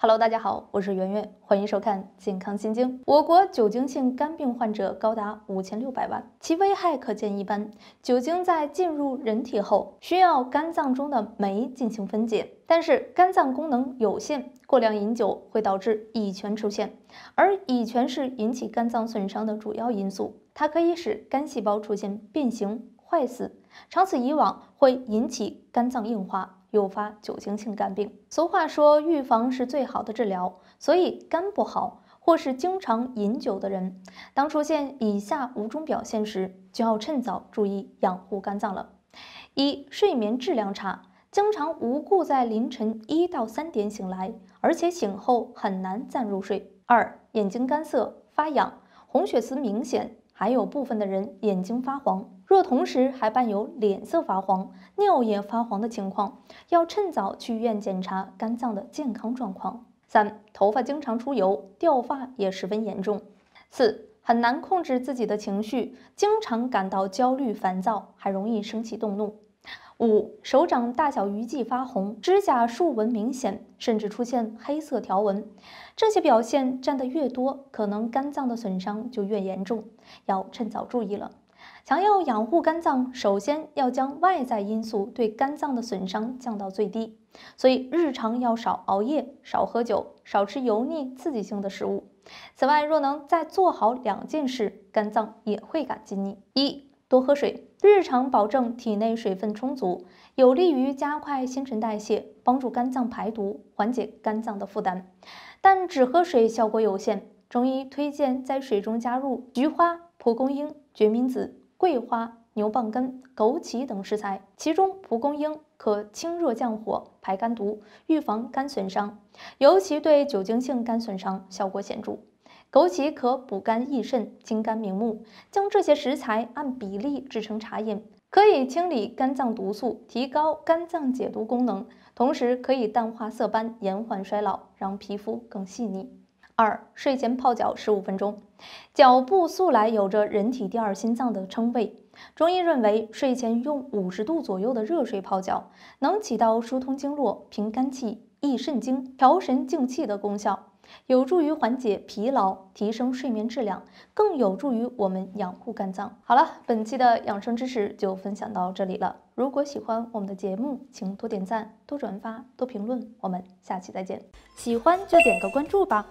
Hello，大家好，我是圆圆，欢迎收看《健康心经》。我国酒精性肝病患者高达五千六百万，其危害可见一斑。酒精在进入人体后，需要肝脏中的酶进行分解，但是肝脏功能有限，过量饮酒会导致乙醛出现，而乙醛是引起肝脏损伤的主要因素，它可以使肝细胞出现变形。坏死，长此以往会引起肝脏硬化，诱发酒精性肝病。俗话说，预防是最好的治疗。所以，肝不好或是经常饮酒的人，当出现以下五种表现时，就要趁早注意养护肝脏了：一、睡眠质量差，经常无故在凌晨一到三点醒来，而且醒后很难再入睡；二、眼睛干涩、发痒、红血丝明显。还有部分的人眼睛发黄，若同时还伴有脸色发黄、尿液发黄的情况，要趁早去医院检查肝脏的健康状况。三、头发经常出油，掉发也十分严重。四、很难控制自己的情绪，经常感到焦虑、烦躁，还容易生气、动怒。五、手掌大小余悸发红，指甲竖纹明显，甚至出现黑色条纹，这些表现占的越多，可能肝脏的损伤就越严重，要趁早注意了。想要养护肝脏，首先要将外在因素对肝脏的损伤降到最低，所以日常要少熬夜，少喝酒，少吃油腻刺激性的食物。此外，若能再做好两件事，肝脏也会感激你：一、多喝水。日常保证体内水分充足，有利于加快新陈代谢，帮助肝脏排毒，缓解肝脏的负担。但只喝水效果有限，中医推荐在水中加入菊花、蒲公英、决明子、桂花、牛蒡根、枸杞等食材，其中蒲公英可清热降火、排肝毒、预防肝损伤，尤其对酒精性肝损伤效果显著。枸杞可补肝益肾、清肝明目，将这些食材按比例制成茶饮，可以清理肝脏毒素，提高肝脏解毒功能，同时可以淡化色斑、延缓衰老，让皮肤更细腻。二、睡前泡脚十五分钟，脚部素来有着人体第二心脏的称谓，中医认为，睡前用五十度左右的热水泡脚，能起到疏通经络、平肝气、益肾精、调神静气的功效。有助于缓解疲劳，提升睡眠质量，更有助于我们养护肝脏。好了，本期的养生知识就分享到这里了。如果喜欢我们的节目，请多点赞、多转发、多评论。我们下期再见。喜欢就点个关注吧。